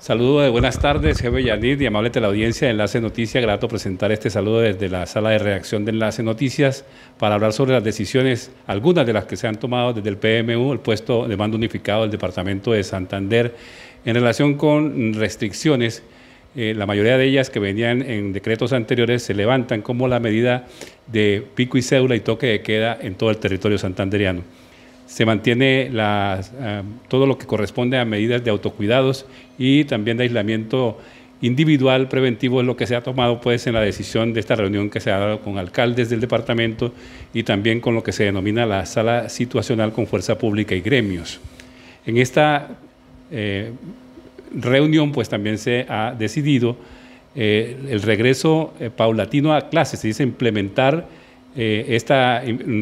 Saludo de buenas tardes, jefe Yanid y amable audiencia de Enlace Noticias. Grato presentar este saludo desde la sala de reacción de Enlace Noticias para hablar sobre las decisiones, algunas de las que se han tomado desde el PMU, el puesto de mando unificado del Departamento de Santander, en relación con restricciones. Eh, la mayoría de ellas que venían en decretos anteriores se levantan como la medida de pico y cédula y toque de queda en todo el territorio santandereano se mantiene eh, todo lo que corresponde a medidas de autocuidados y también de aislamiento individual preventivo es lo que se ha tomado pues en la decisión de esta reunión que se ha dado con alcaldes del departamento y también con lo que se denomina la sala situacional con fuerza pública y gremios. En esta eh, reunión pues también se ha decidido eh, el regreso paulatino a clases, se dice implementar eh, este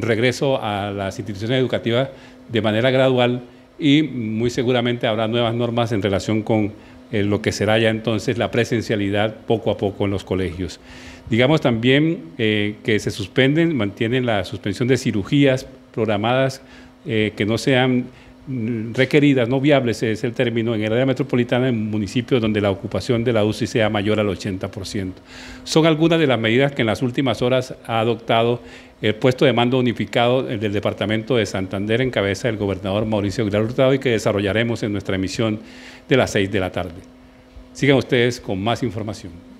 regreso a las instituciones educativas de manera gradual y muy seguramente habrá nuevas normas en relación con eh, lo que será ya entonces la presencialidad poco a poco en los colegios. Digamos también eh, que se suspenden, mantienen la suspensión de cirugías programadas eh, que no sean Mm, requeridas, no viables es el término, en el área metropolitana en municipios donde la ocupación de la UCI sea mayor al 80%. Son algunas de las medidas que en las últimas horas ha adoptado el puesto de mando unificado del Departamento de Santander en cabeza del gobernador Mauricio Aguilar Hurtado y que desarrollaremos en nuestra emisión de las 6 de la tarde. Sigan ustedes con más información.